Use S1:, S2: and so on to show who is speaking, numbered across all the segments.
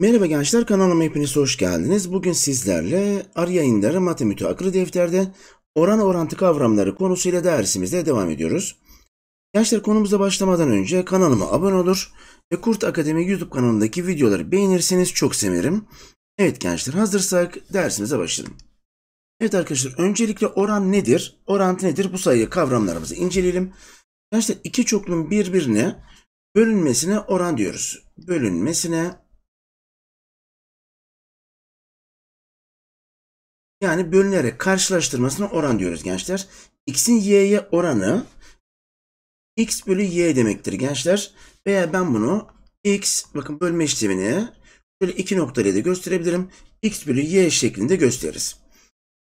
S1: Merhaba gençler kanalıma hepiniz hoş geldiniz. Bugün sizlerle Arya Yayınları matematik Akıllı Defter'de oran orantı kavramları konusuyla dersimizde devam ediyoruz. Gençler konumuza başlamadan önce kanalıma abone olur ve Kurt Akademi YouTube kanalındaki videoları beğenirseniz çok sevinirim. Evet gençler hazırsak dersimize başlayalım. Evet arkadaşlar öncelikle oran nedir? Orantı nedir? Bu sayı kavramlarımızı inceleyelim. Arkadaşlar iki çokluğun birbirine bölünmesine oran diyoruz.
S2: Bölünmesine
S1: yani bölünerek karşılaştırmasına oran diyoruz gençler. X'in Y'ye oranı X bölü Y demektir gençler. Veya ben bunu X bakın bölme işlemini şöyle iki noktayla da gösterebilirim. X bölü Y şeklinde gösteririz.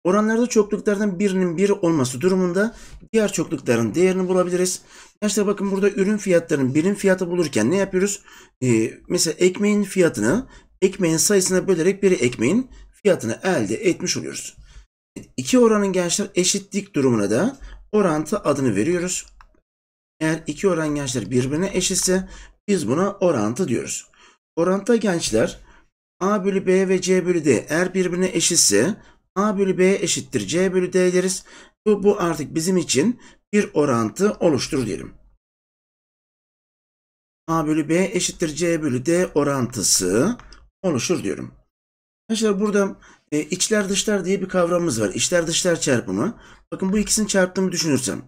S1: Oranlarda çokluklardan birinin bir olması durumunda diğer çoklukların değerini bulabiliriz. Gençler bakın burada ürün fiyatlarının birim fiyatı bulurken ne yapıyoruz? Ee, mesela ekmeğin fiyatını ekmeğin sayısına bölerek bir ekmeğin fiyatını elde etmiş oluyoruz. İki oranın gençler eşitlik durumuna da orantı adını veriyoruz. Eğer iki oran gençler birbirine eşitse biz buna orantı diyoruz. Orantı gençler A bölü B ve C bölü D eğer birbirine eşitse A bölü B eşittir C bölü D deriz. Bu, bu artık bizim için bir orantı oluştur diyelim. A bölü B eşittir C bölü D orantısı oluşur diyorum. Arkadaşlar burada e, içler dışlar diye bir kavramımız var. İçler dışlar çarpımı. Bakın bu ikisini çarptığımı düşünürsem.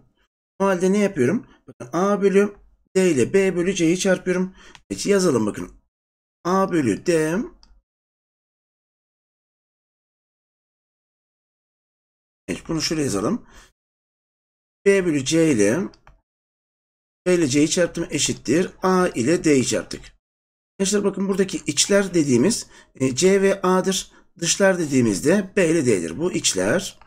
S1: O halde ne yapıyorum? Bakın A bölü D ile B bölü C'yi çarpıyorum. Peki yazalım bakın.
S2: A bölü D Evet, bunu şöyle yazalım. B bölü C ile
S1: B ile C'yi çarptım eşittir. A ile D'yi çarptık. Gençler bakın buradaki içler dediğimiz e, C ve A'dır. Dışlar dediğimizde B ile D'dir. Bu içler.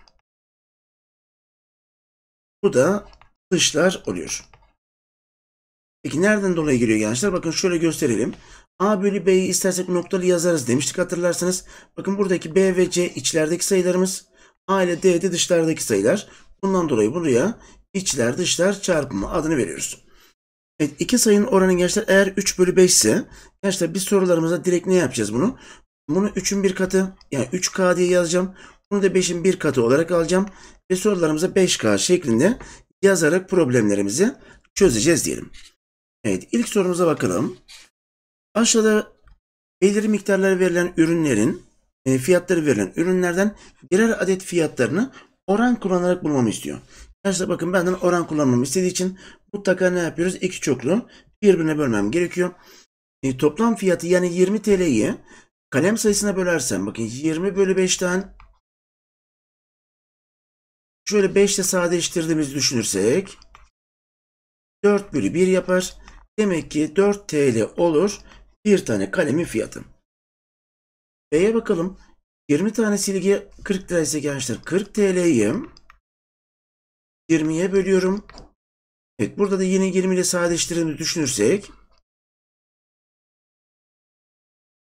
S1: Bu da dışlar oluyor. Peki nereden dolayı geliyor gençler? Bakın şöyle gösterelim. A bölü B'yi istersek noktalı yazarız demiştik hatırlarsanız. Bakın buradaki B ve C içlerdeki sayılarımız. A ile D'de dışlardaki sayılar. Bundan dolayı buraya içler dışlar çarpımı adını veriyoruz. Evet iki sayının oranı gençler eğer 3 bölü 5 ise gençler biz sorularımıza direkt ne yapacağız bunu? Bunu 3'ün bir katı yani 3K diye yazacağım. Bunu da 5'in bir katı olarak alacağım. Ve sorularımıza 5K şeklinde yazarak problemlerimizi çözeceğiz diyelim. Evet ilk sorumuza bakalım. Aşağıda belirli miktarlara verilen ürünlerin e, fiyatları verilen ürünlerden birer adet fiyatlarını oran kullanarak bulmamı istiyor. Arkadaşlar bakın benden oran kullanmamı istediği için mutlaka ne yapıyoruz? İki çoklu birbirine bölmem gerekiyor. E, toplam fiyatı yani 20 TL'yi kalem sayısına bölersem bakın 20 bölü 5'ten şöyle 5 ile sadeleştirdiğimizi düşünürsek 4 bölü 1 yapar. Demek ki 4 TL olur bir tane kalemin fiyatı. B'ye bakalım. 20 tane silgi 40 TL ise gençler 40 TL'yi 20'ye bölüyorum. Evet burada da yine 20 ile sadeleştirdiğini düşünürsek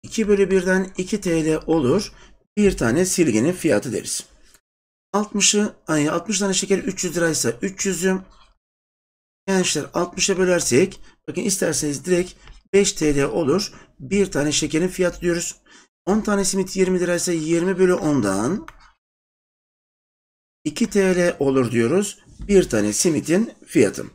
S1: 2 bölü 1'den 2 TL olur. Bir tane silginin fiyatı deriz. 60'ı 60 tane şeker 300 liraysa 300'ü gençler 60'a bölersek bakın isterseniz direkt 5 TL olur. Bir tane şekerin fiyatı diyoruz. 10 tane simit 20 liraysa 20 bölü 10'dan 2 TL olur diyoruz. Bir tane simitin fiyatı.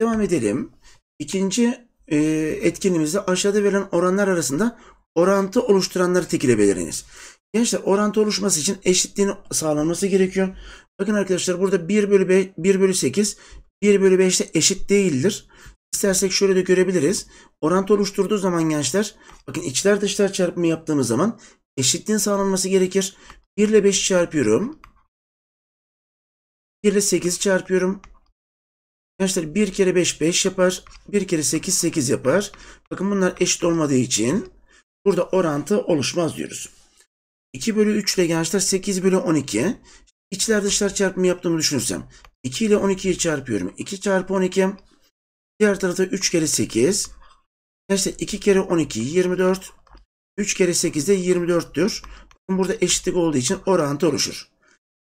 S1: Devam edelim. İkinci e, etkinliğimizde aşağıda verilen oranlar arasında orantı oluşturanları tekile belirleyiniz. Gençler orantı oluşması için eşitliğini sağlanması gerekiyor. Bakın arkadaşlar burada 1 bölü, 5, 1 bölü 8 1 bölü 5 de eşit değildir. İstersek şöyle de görebiliriz. Orantı oluşturduğu zaman gençler bakın içler dışlar çarpımı yaptığımız zaman eşitliğin sağlanması gerekir. 1 ile 5 çarpıyorum. 1 ile 8 çarpıyorum. Gençler 1 kere 5 5 yapar. 1 kere 8 8 yapar. Bakın bunlar eşit olmadığı için burada orantı oluşmaz diyoruz. 2 bölü 3 ile gençler 8 bölü 12. İçler dışlar çarpımı yaptığımı düşünürsem 2 ile 12'yi çarpıyorum. 2 çarpı 12 Diğer tarafta 3 kere 8. İşte 2 kere 12 24. 3 kere 8 de 24'tür. Burada eşitlik olduğu için orantı oluşur.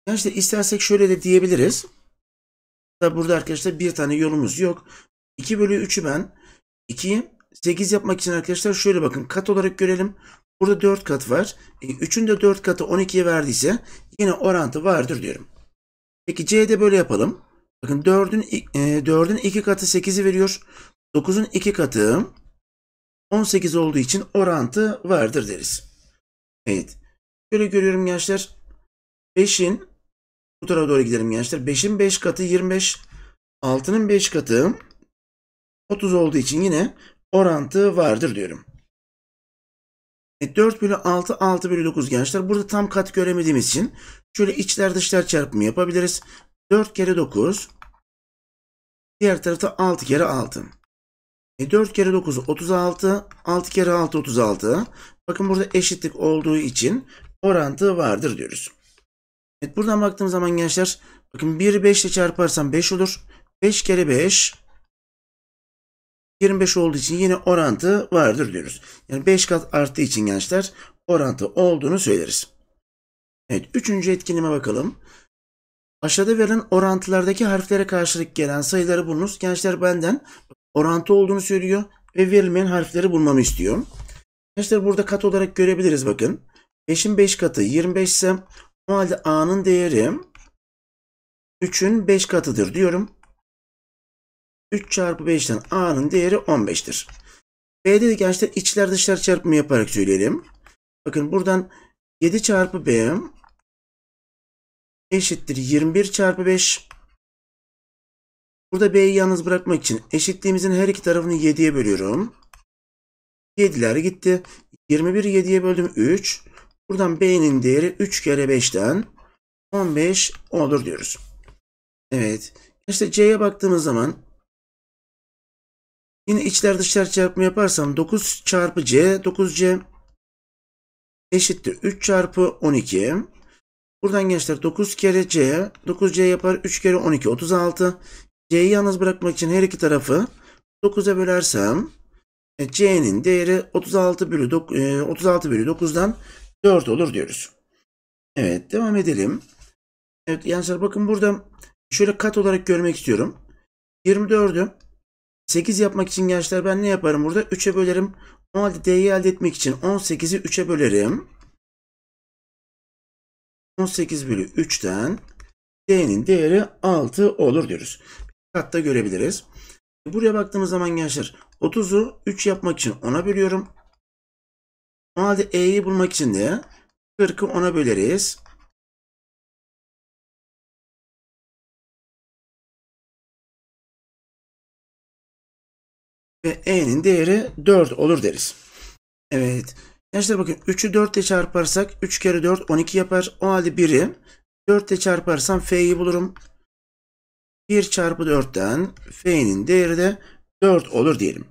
S1: Yani işte istersek şöyle de diyebiliriz. Burada arkadaşlar bir tane yolumuz yok. 2 bölü 3'ü ben 2'yi 8 yapmak için arkadaşlar şöyle bakın kat olarak görelim. Burada 4 kat var. 3'ün e, de 4 katı 12'ye verdiyse yine orantı vardır diyorum. Peki C'de böyle yapalım. Bakın 4'ün 4'ün 2 katı 8'i veriyor. 9'un 2 katı 18 olduğu için orantı vardır deriz. Evet. Şöyle görüyorum gençler. 5'in bu tarafa doğru gidelim gençler. 5'in 5 katı 25. 6'nın 5 katı 30 olduğu için yine orantı vardır diyorum. Evet. 4 bölü 6, 6 bölü 9 gençler. Burada tam kat göremediğimiz için şöyle içler dışlar çarpımı yapabiliriz. 4 kere 9. Diğer tarafta 6 kere 6. E 4 kere 9 36. 6 kere 6 36. Bakın burada eşitlik olduğu için orantı vardır diyoruz. Evet buradan baktığım zaman gençler bakın 1 5 ile çarparsam 5 olur. 5 kere 5 25 olduğu için yine orantı vardır diyoruz. Yani 5 kat arttığı için gençler orantı olduğunu söyleriz. Evet üçüncü etkinime bakalım. Aşağıda verilen orantılardaki harflere karşılık gelen sayıları bulunuz. Gençler benden orantı olduğunu söylüyor ve verilmeyen harfleri bulmamı istiyor. Gençler burada kat olarak görebiliriz bakın. 5'in 5 katı 25 ise o halde A'nın değeri 3'ün 5 katıdır diyorum. 3 çarpı 5'ten A'nın değeri 15'tir. B'de de gençler içler dışlar çarpımı yaparak söyleyelim. Bakın buradan 7 çarpı B eşittir 21 çarpı 5. Burada B'yi yalnız bırakmak için eşitliğimizin her iki tarafını 7'ye bölüyorum. 7'ler gitti. 21 7'ye böldüm 3. Buradan B'nin değeri 3 kere 5'ten 15 olur diyoruz. Evet. İşte C'ye baktığımız zaman yine içler dışlar çarpımı yaparsam 9 çarpı C 9C eşittir 3 çarpı 12. Buradan gençler 9 kere C, 9C yapar 3 kere 12, 36. C'yi yalnız bırakmak için her iki tarafı 9'a bölersem e, C'nin değeri 36 bölü, 36 e, bölü 9'dan 4 olur diyoruz. Evet devam edelim. Evet gençler bakın burada şöyle kat olarak görmek istiyorum. 24'ü 8 yapmak için gençler ben ne yaparım burada? 3'e bölerim. O halde D'yi elde etmek için 18'i 3'e bölerim. 18 bölü 3'ten D'nin değeri 6 olur diyoruz. Katta görebiliriz. Buraya baktığımız zaman gençler 30'u 3 yapmak için 10'a bölüyorum. O halde E'yi bulmak için de 40'ı 10'a böleriz. Ve E'nin değeri 4 olur deriz. Evet. Gençler bakın 3'ü 4 ile çarparsak 3 kere 4 12 yapar. O halde 1'i 4 ile çarparsam F'yi bulurum. 1 çarpı 4'ten F'nin değeri de 4 olur diyelim.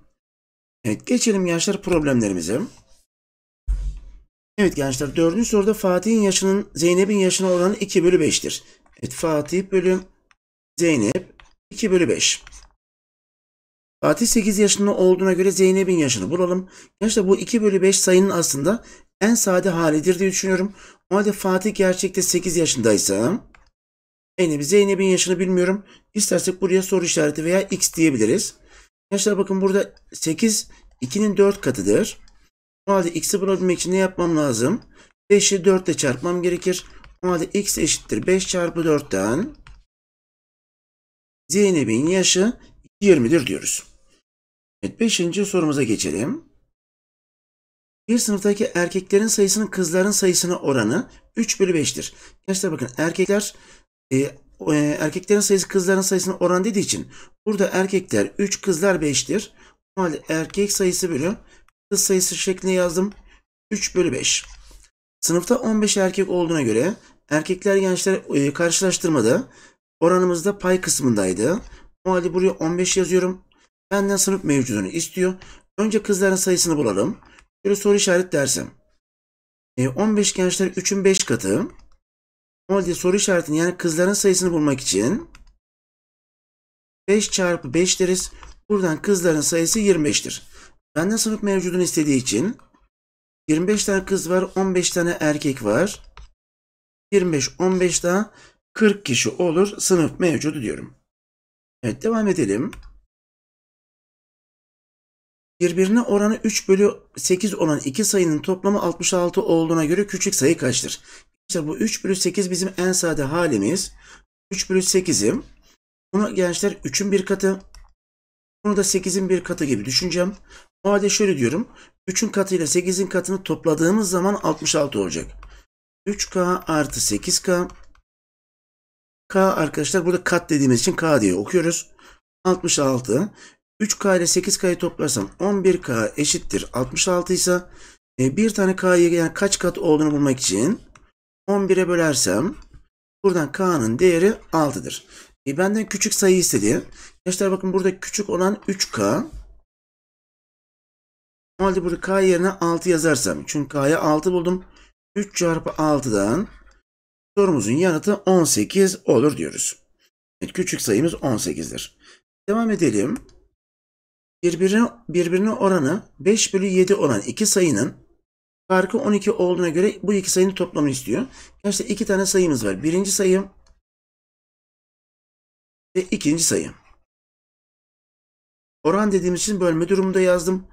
S1: Evet geçelim gençler problemlerimize. Evet gençler dördüncü soruda Fatih'in yaşının Zeynep'in yaşına oranı 2 bölü 5'tir. Evet Fatih bölü Zeynep 2 bölü 5. Fatih 8 yaşında olduğuna göre Zeynep'in yaşını bulalım. Gençler bu 2 bölü 5 sayının aslında en sade halidir diye düşünüyorum. O halde Fatih gerçekte 8 yaşındaysa Zeynep, Zeynep'in yaşını bilmiyorum. İstersek buraya soru işareti veya x diyebiliriz. Gençler bakın burada 8 2'nin 4 katıdır. O halde x'i bulabilmek için ne yapmam lazım? 5'i 4 ile çarpmam gerekir. O halde x eşittir 5 çarpı 4'ten Zeynep'in yaşı 20'dir diyoruz. Evet, beşinci sorumuza geçelim. Bir sınıftaki erkeklerin sayısının kızların sayısına oranı 3 bölü 5'tir. Gençler bakın erkekler e, e, erkeklerin sayısı kızların sayısına oran dediği için burada erkekler 3 kızlar 5'tir. O halde erkek sayısı bölü kız sayısı şeklinde yazdım. 3 bölü 5. Sınıfta 15 erkek olduğuna göre erkekler gençler e, karşılaştırmada oranımızda pay kısmındaydı. O halde buraya 15 yazıyorum. Benden sınıf mevcudunu istiyor. Önce kızların sayısını bulalım. Şöyle soru işaret dersem. E, 15 gençler 3'ün 5 katı. O halde soru işaretini yani kızların sayısını bulmak için 5 çarpı 5 deriz. Buradan kızların sayısı 25'tir. Benden sınıf mevcudunu istediği için 25 tane kız var, 15 tane erkek var. 25, 15 daha 40 kişi olur sınıf mevcudu diyorum. Evet devam edelim. Birbirine oranı 3 bölü 8 olan iki sayının toplamı 66 olduğuna göre küçük sayı kaçtır? İşte bu 3 bölü 8 bizim en sade halimiz. 3 bölü 8'im. Bunu gençler 3'ün bir katı. Bunu da 8'in bir katı gibi düşüneceğim. O halde şöyle diyorum. 3'ün katıyla ile 8'in katını topladığımız zaman 66 olacak. 3K artı 8K K arkadaşlar burada kat dediğimiz için K diye okuyoruz. 66. 3K ile 8K'yı toplarsam 11K eşittir 66 ise e, bir tane K'yı yani kaç kat olduğunu bulmak için 11'e bölersem buradan K'nın değeri 6'dır. E benden küçük sayı istedi. Gençler bakın burada küçük olan 3K. Normalde burada K yerine 6 yazarsam. Çünkü K'ya 6 buldum. 3 çarpı 6'dan Sorumuzun yanıtı 18 olur diyoruz. Evet, küçük sayımız 18'dir. Devam edelim. Birbirine, birbirine oranı 5 bölü 7 olan iki sayının farkı 12 olduğuna göre bu iki sayının toplamını istiyor. Gerçi iki tane sayımız var. Birinci sayım ve ikinci sayım. Oran dediğimiz için bölme durumunda yazdım.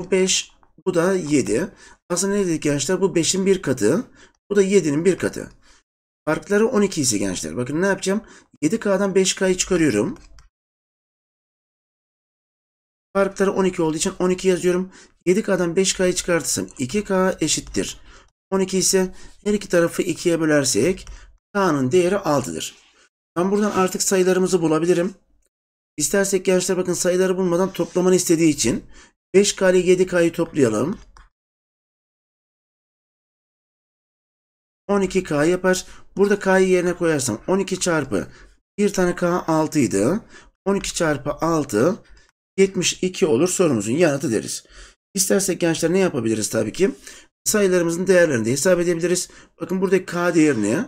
S1: Bu 5, bu da 7. Aslında ne dedik gençler? Bu 5'in bir katı, bu da 7'nin bir katı. Farkları 12 ise gençler. Bakın ne yapacağım? 7K'dan 5K'yı çıkarıyorum. Farkları 12 olduğu için 12 yazıyorum. 7K'dan 5K'yı çıkartırsam 2K eşittir. 12 ise her iki tarafı 2'ye bölersek K'nın değeri 6'dır. Ben buradan artık sayılarımızı bulabilirim. İstersek gençler bakın sayıları bulmadan toplamanı istediği için 5K ile 7K'yı toplayalım. 12K yapar. Burada K'yı yerine koyarsam 12 çarpı bir tane K 6 idi. 12 çarpı 6 72 olur sorumuzun yanıtı deriz. İstersek gençler ne yapabiliriz tabii ki? Sayılarımızın değerlerini de hesap edebiliriz. Bakın buradaki K değerini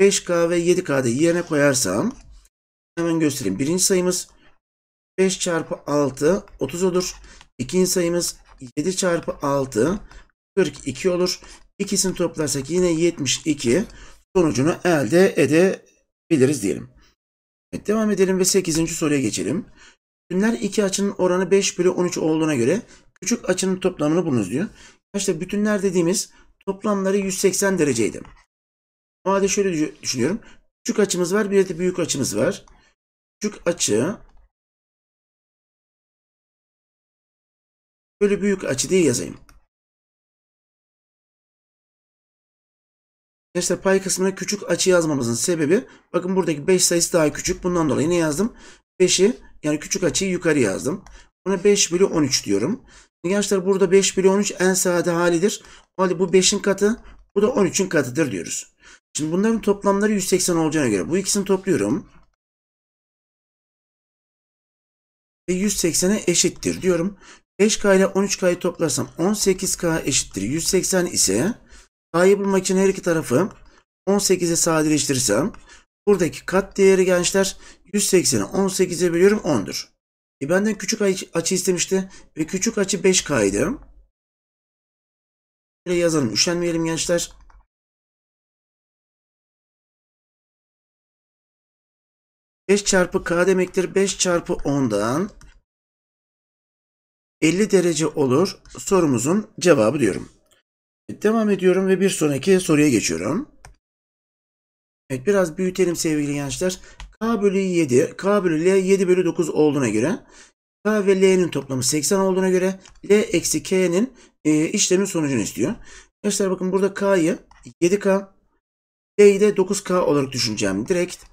S1: 5K ve 7K'da yerine koyarsam hemen göstereyim. Birinci sayımız 5 çarpı 6 30 olur. İkinci sayımız 7 çarpı 6 42 olur. İkisini toplarsak yine 72 sonucunu elde edebiliriz diyelim. Evet, devam edelim ve 8. soruya geçelim. Bütünler iki açının oranı 5 bölü 13 olduğuna göre küçük açının toplamını bulunuz diyor. İşte bütünler dediğimiz toplamları 180 dereceydi. O halde şöyle düşünüyorum. Küçük açımız var bir de büyük açımız var. Küçük açı
S2: bölü büyük açı diye yazayım. Arkadaşlar pay kısmına
S1: küçük açı yazmamızın sebebi bakın buradaki 5 sayısı daha küçük. Bundan dolayı ne yazdım? 5'i yani küçük açıyı yukarı yazdım. Buna 5 bölü 13 diyorum. Arkadaşlar burada 5 bölü 13 en sade halidir. O halde bu 5'in katı bu da 13'ün katıdır diyoruz. Şimdi bunların toplamları 180 olacağına göre bu ikisini topluyorum. Ve 180'e eşittir diyorum. 5K ile 13K'yı toplarsam 18K eşittir. 180 ise K'yı bulmak için her iki tarafı 18'e sadeleştirirsem buradaki kat değeri gençler 180'i 18'e bölüyorum 10'dur. E benden küçük açı istemişti ve küçük açı 5K idi.
S2: Böyle yazalım. Üşenmeyelim gençler. Beş çarpı K demektir. 5
S1: çarpı 10'dan 50 derece olur. Sorumuzun cevabı diyorum. E, devam ediyorum ve bir sonraki soruya geçiyorum. Evet biraz büyütelim sevgili gençler. K bölü 7, K bölü L 7 bölü 9 olduğuna göre K ve L'nin toplamı 80 olduğuna göre L eksi K'nin e, işlemin sonucunu istiyor. Gençler bakın burada K'yı 7K, L'yi de 9K olarak düşüneceğim direkt.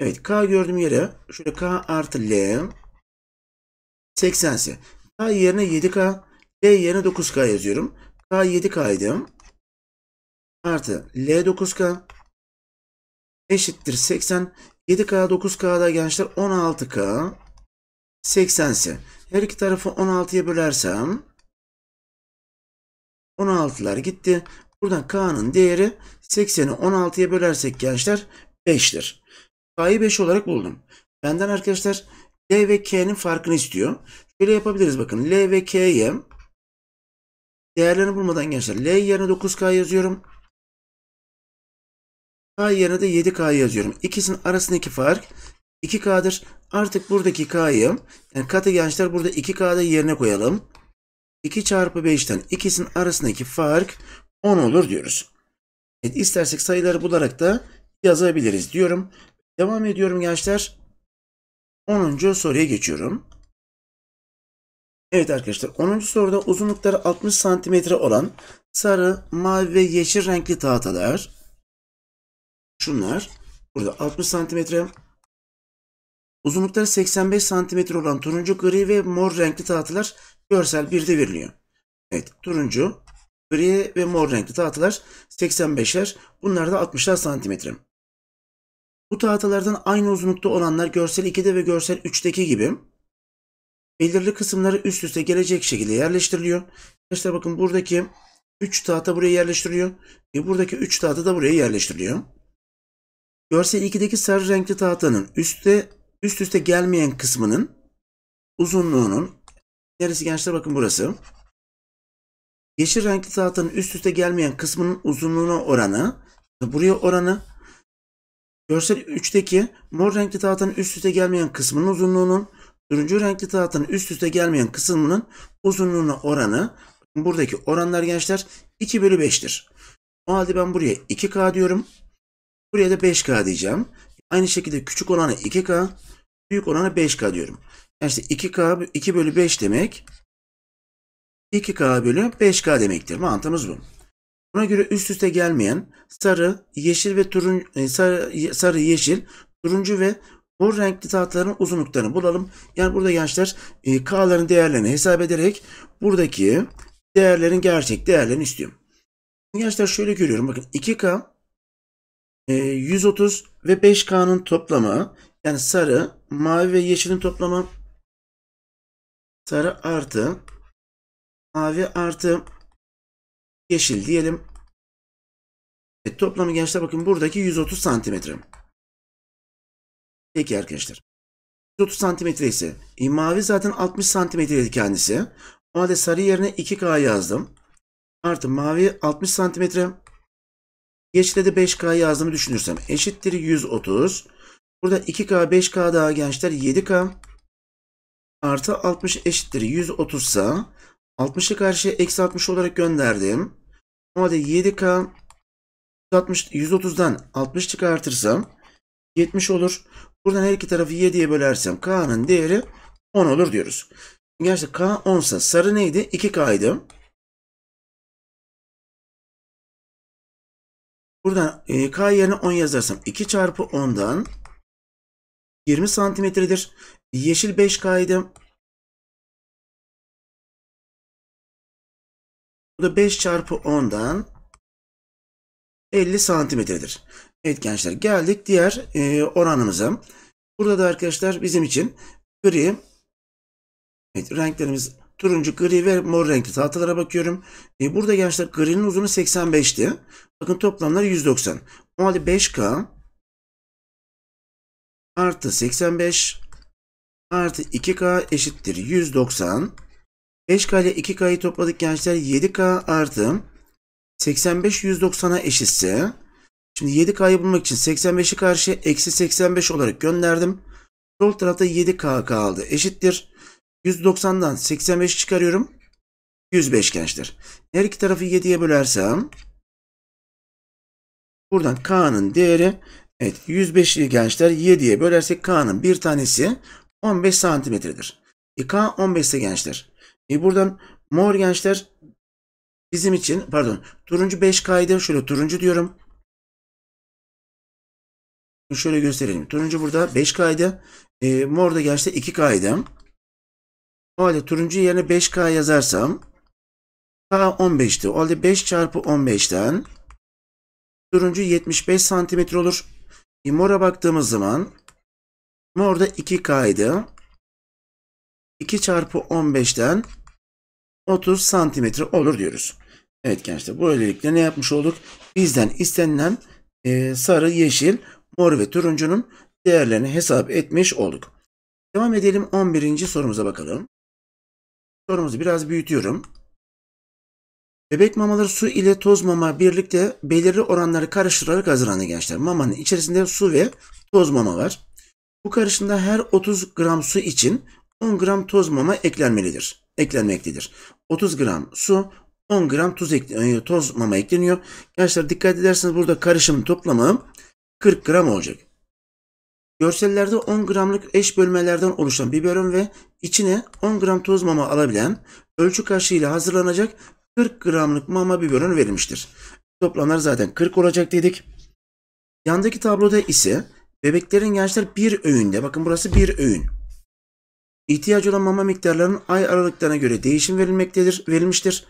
S1: Evet K gördüğüm yere şöyle K artı L 80 K yerine 7K, L yerine 9K yazıyorum. 7 kaydım Artı L 9K eşittir 80. 7K 9K'da gençler 16K 80'si. Her iki tarafı 16'ya bölersem 16'lar gitti. Buradan K'nın değeri 80'i 16'ya bölersek gençler 5'tir. K'yı 5 olarak buldum. Benden arkadaşlar L ve K'nin farkını istiyor. Şöyle yapabiliriz bakın. L ve K'ye Değerlerini bulmadan gençler. L yerine 9K yazıyorum. K yerine de 7K yazıyorum. İkisinin arasındaki fark 2K'dır. Artık buradaki K'yı yani katı gençler burada 2K'da yerine koyalım. 2 çarpı 5'ten ikisinin arasındaki fark 10 olur diyoruz. Evet, istersek sayıları bularak da yazabiliriz diyorum. Devam ediyorum gençler. 10. soruya geçiyorum. Evet arkadaşlar 10. soruda uzunlukları 60 cm olan sarı, mavi ve yeşil renkli tahtalar. Şunlar. Burada 60 cm. Uzunlukları 85 cm olan turuncu, gri ve mor renkli tahtalar görsel 1'de veriliyor. Evet turuncu, gri ve mor renkli tahtalar 85'er. Bunlar da 60'lar santimetre. Bu tahtalardan aynı uzunlukta olanlar görsel 2'de ve görsel 3'teki gibi belirli kısımları üst üste gelecek şekilde yerleştiriliyor. Arkadaşlar bakın buradaki 3 tahta buraya yerleştiriliyor. Ve buradaki 3 tahta da buraya yerleştiriliyor. Görsel 2'deki sarı renkli tahtanın üstte üst üste gelmeyen kısmının uzunluğunun neresi gençler bakın burası. Yeşil renkli tahtanın üst üste gelmeyen kısmının uzunluğuna oranı buraya oranı görsel 3'teki mor renkli tahtanın üst üste gelmeyen kısmının uzunluğunun Turuncu renkli tahtanın üst üste gelmeyen kısmının uzunluğuna oranı buradaki oranlar gençler 2 bölü 5'tir. O halde ben buraya 2K diyorum. Buraya da 5K diyeceğim. Aynı şekilde küçük olana 2K, büyük olana 5K diyorum. Yani işte 2K 2 bölü 5 demek 2K bölü 5K demektir. Mantığımız bu. Buna göre üst üste gelmeyen sarı, yeşil ve turuncu e, sarı, sarı, yeşil, turuncu ve bu renkli tahtaların uzunluklarını bulalım. Yani burada gençler e, K'ların değerlerini hesap ederek buradaki değerlerin gerçek değerlerini istiyorum. Gençler şöyle görüyorum. Bakın 2K, e, 130 ve 5K'nın toplamı yani sarı, mavi ve yeşilin toplamı sarı artı mavi artı
S2: yeşil diyelim. E, toplamı gençler bakın buradaki
S1: 130 santimetre. Peki arkadaşlar. 30 santimetre ise e, mavi zaten 60 santimetreydi kendisi. O halde sarı yerine 2K yazdım. Artı mavi 60 santimetre. Yeşile de 5K yazdığımı düşünürsem eşittir 130. Burada 2K 5K daha gençler 7K artı 60 eşittir 130 sa 60'ı karşıya eksi 60 olarak gönderdim. O halde 7K 160, 130'dan 60 çıkartırsam 70 olur. Buradan her iki tarafı 7'ye bölersem K'nın değeri 10 olur diyoruz. Gerçi K 10 sa sarı neydi? 2K'ydı.
S2: Buradan e, K yerine 10 yazarsam 2 çarpı 10'dan 20 santimetredir. Yeşil 5K'ydı.
S1: Bu da 5 çarpı 10'dan 50 santimetredir. Evet gençler geldik diğer e, oranımıza. Burada da arkadaşlar bizim için gri evet, renklerimiz turuncu, gri ve mor renkli tahtalara bakıyorum. E, burada gençler grinin uzunu 85'ti. Bakın toplamları 190. O halde 5K artı 85 artı 2K eşittir 190. 5K ile 2K'yı topladık gençler 7K artı 85 190'a eşitse Şimdi 7K'yı bulmak için 85'i karşıya eksi 85 olarak gönderdim. Sol tarafta 7K kaldı. Eşittir. 190'dan 85 çıkarıyorum. 105 gençler. Her iki tarafı 7'ye bölersem buradan K'nın değeri evet 105'i gençler 7'ye bölersek K'nın bir tanesi 15 santimetredir. E, K 15 gençler. E, buradan mor gençler bizim için pardon turuncu 5K'ydı. Şöyle turuncu diyorum. Şöyle gösterelim. Turuncu burada 5K'ydı. E, ee, mor da gerçi 2K'ydı. O halde turuncu yerine 5K yazarsam K 15'ti. O halde 5 çarpı 15'ten turuncu 75 santimetre olur. E, mora baktığımız zaman mor da 2K'ydı. 2 çarpı 15'ten 30 santimetre olur diyoruz. Evet gençler böylelikle ne yapmış olduk? Bizden istenilen e, sarı, yeşil mor ve turuncunun değerlerini hesap etmiş olduk. Devam edelim 11. sorumuza bakalım. Sorumuzu biraz büyütüyorum. Bebek mamaları su ile toz mama birlikte belirli oranları karıştırarak hazırlanır gençler. Mamanın içerisinde su ve toz mama var. Bu karışımda her 30 gram su için 10 gram toz mama eklenmelidir. Eklenmektedir. 30 gram su, 10 gram tuz ekle, e, toz mama ekleniyor. Gençler dikkat ederseniz burada karışım toplamı 40 gram olacak. Görsellerde 10 gramlık eş bölmelerden oluşan biberon ve içine 10 gram toz mama alabilen ölçü kaşığıyla hazırlanacak 40 gramlık mama biberon verilmiştir. Toplamlar zaten 40 olacak dedik. Yandaki tabloda ise bebeklerin gençler bir öğünde, bakın burası bir öğün. İhtiyacı olan mama miktarlarının ay aralıklarına göre değişim verilmektedir, verilmiştir.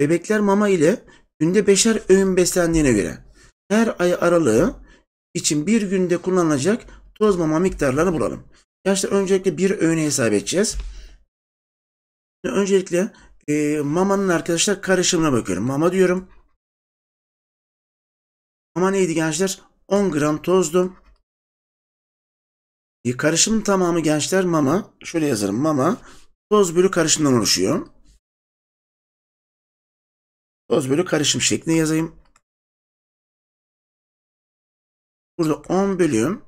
S1: Bebekler mama ile günde beşer öğün beslendiğine göre her ay aralığı için bir günde kullanılacak toz mama miktarlarını bulalım. Arkadaşlar öncelikle bir öğüne hesap edeceğiz. Öncelikle e, mamanın arkadaşlar karışımına bakıyorum. Mama diyorum. Mama neydi gençler?
S2: 10 gram tozdu. E, karışımın tamamı gençler mama. Şöyle yazarım mama. Toz bölü karışımdan oluşuyor. Toz bölü karışım şeklinde yazayım.
S1: Burada 10 bölüm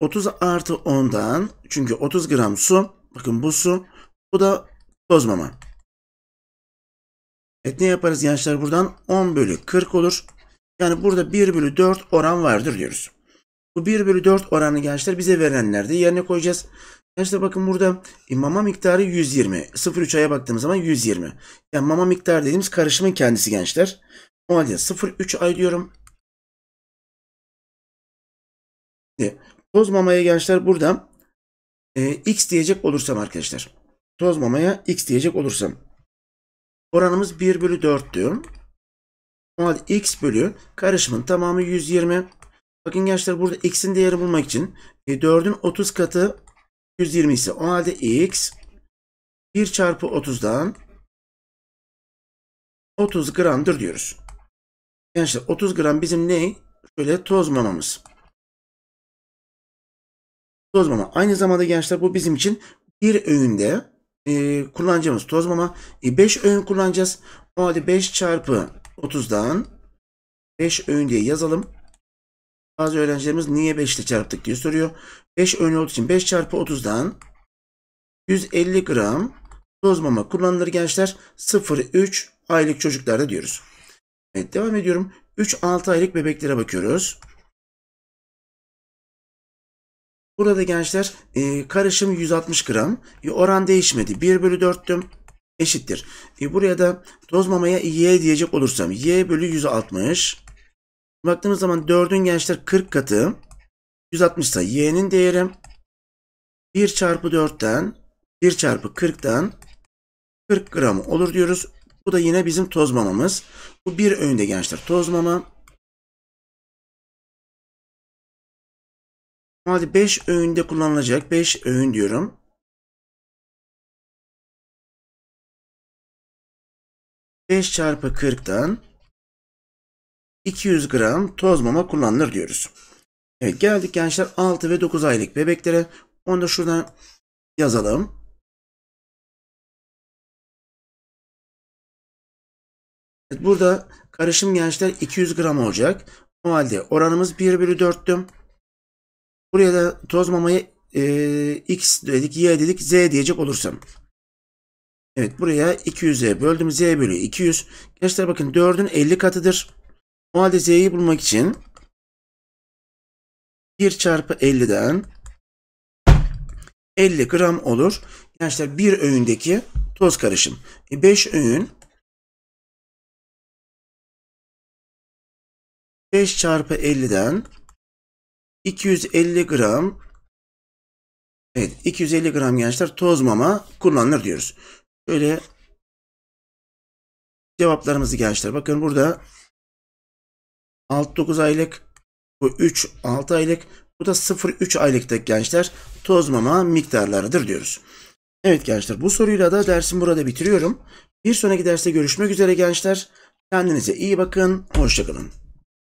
S1: 30 artı 10'dan çünkü 30 gram su. Bakın bu su. Bu da toz mama. Evet ne yaparız gençler buradan? 10 bölü 40 olur. Yani burada 1 bölü 4 oran vardır diyoruz. Bu 1 bölü 4 oranı gençler bize verenlerde yerine koyacağız. Gençler bakın burada e, mama miktarı 120. 0,3 aya baktığımız zaman 120. Yani mama miktarı dediğimiz karışımın kendisi gençler. O halde 0,3 ay diyorum. Şimdi toz mamaya gençler burada e, x diyecek olursam arkadaşlar. Toz mamaya x diyecek olursam. Oranımız 1 bölü 4'tü. O halde x bölü karışımın tamamı 120. Bakın gençler burada x'in değerini bulmak için e, 4'ün 30 katı 120 ise o halde x 1 çarpı 30'dan 30 gramdır diyoruz. Gençler 30 gram bizim ne? Şöyle toz mamamız tozmama. Aynı zamanda gençler bu bizim için bir öğünde e, kullanacağımız tozmama. 5 e, öğün kullanacağız. O halde 5 çarpı 30'dan 5 öğün diye yazalım. Bazı öğrencilerimiz niye 5 ile çarptık diye soruyor. 5 öğün olduğu için 5 çarpı 30'dan 150 gram tozmama kullanılır gençler. 0-3 aylık çocuklarda diyoruz. Evet devam ediyorum. 3-6 aylık bebeklere bakıyoruz. Burada gençler e, karışım 160 gram. E, oran değişmedi. 1 bölü 4'tüm eşittir. E, buraya da toz mamaya y diyecek olursam y bölü 160. Baktığımız zaman 4'ün gençler 40 katı. 160 ise y'nin değeri 1 çarpı 4'ten 1 çarpı 40'tan 40 gram olur diyoruz. Bu da yine bizim toz mamamız. Bu bir önde gençler toz mama.
S2: Normalde 5 öğünde kullanılacak. 5 öğün diyorum. Beş çarpı
S1: kırktan 200 gram toz mama kullanılır diyoruz. Evet geldik gençler 6 ve 9 aylık bebeklere. Onu da şuradan yazalım. Evet, burada karışım gençler 200 gram olacak. O halde oranımız 1 bölü 4'tü. Buraya da toz mamayı e, x dedik, y dedik, z diyecek olursam. Evet buraya 200'e böldüm. z bölü 200. Gençler bakın 4'ün 50 katıdır. O halde z'yi bulmak için 1 çarpı 50'den 50 gram olur. Gençler bir öğündeki toz karışım. 5 e, öğün
S2: 5 çarpı 50'den 250 gram Evet 250 gram gençler toz mama kullanılır diyoruz. Böyle cevaplarımızı
S1: gençler bakın burada 6-9 aylık bu 3-6 aylık bu da 0-3 aylıktaki gençler toz mama miktarlarıdır diyoruz. Evet gençler bu soruyla da dersim burada bitiriyorum. Bir sonraki derste görüşmek üzere gençler. Kendinize iyi bakın. Hoşçakalın.